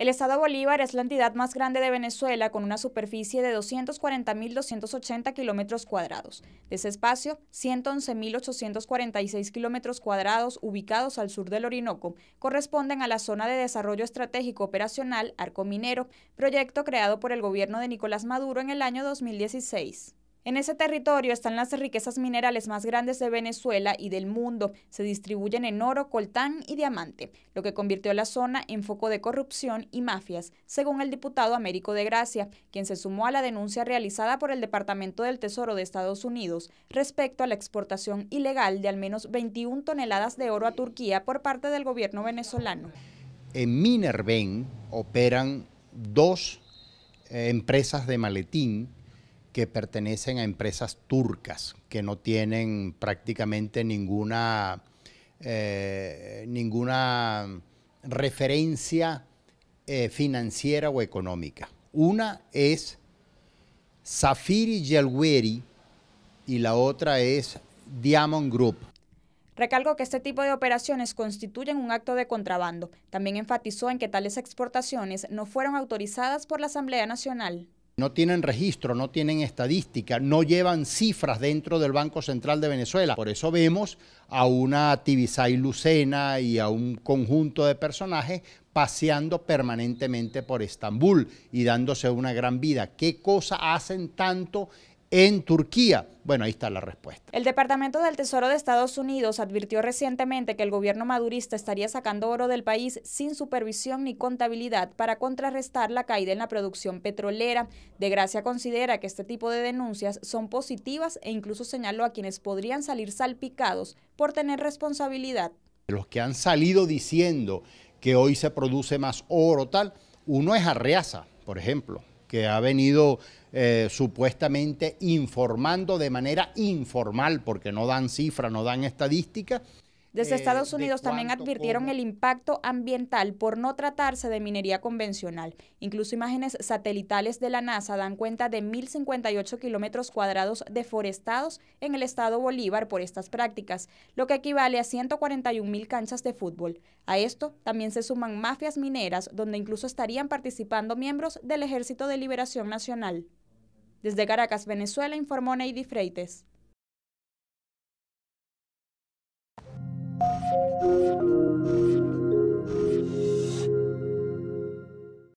El Estado Bolívar es la entidad más grande de Venezuela con una superficie de 240.280 kilómetros cuadrados. De ese espacio, 111.846 kilómetros cuadrados ubicados al sur del Orinoco corresponden a la Zona de Desarrollo Estratégico Operacional Arco Minero, proyecto creado por el gobierno de Nicolás Maduro en el año 2016. En ese territorio están las riquezas minerales más grandes de Venezuela y del mundo. Se distribuyen en oro, coltán y diamante, lo que convirtió la zona en foco de corrupción y mafias, según el diputado Américo de Gracia, quien se sumó a la denuncia realizada por el Departamento del Tesoro de Estados Unidos respecto a la exportación ilegal de al menos 21 toneladas de oro a Turquía por parte del gobierno venezolano. En Minerven operan dos eh, empresas de maletín que pertenecen a empresas turcas, que no tienen prácticamente ninguna, eh, ninguna referencia eh, financiera o económica. Una es Safiri Yelweri y la otra es Diamond Group. Recalco que este tipo de operaciones constituyen un acto de contrabando. También enfatizó en que tales exportaciones no fueron autorizadas por la Asamblea Nacional. No tienen registro, no tienen estadística, no llevan cifras dentro del Banco Central de Venezuela. Por eso vemos a una Tibisay Lucena y a un conjunto de personajes paseando permanentemente por Estambul y dándose una gran vida. ¿Qué cosa hacen tanto en Turquía? Bueno, ahí está la respuesta. El Departamento del Tesoro de Estados Unidos advirtió recientemente que el gobierno madurista estaría sacando oro del país sin supervisión ni contabilidad para contrarrestar la caída en la producción petrolera. De Gracia considera que este tipo de denuncias son positivas e incluso señaló a quienes podrían salir salpicados por tener responsabilidad. Los que han salido diciendo que hoy se produce más oro tal, uno es Arreaza, por ejemplo que ha venido eh, supuestamente informando de manera informal, porque no dan cifras, no dan estadísticas, desde eh, Estados Unidos también advirtieron el impacto ambiental por no tratarse de minería convencional. Incluso imágenes satelitales de la NASA dan cuenta de 1.058 kilómetros cuadrados deforestados en el estado Bolívar por estas prácticas, lo que equivale a 141.000 canchas de fútbol. A esto también se suman mafias mineras, donde incluso estarían participando miembros del Ejército de Liberación Nacional. Desde Caracas, Venezuela, informó Neidy Freites. Thank you.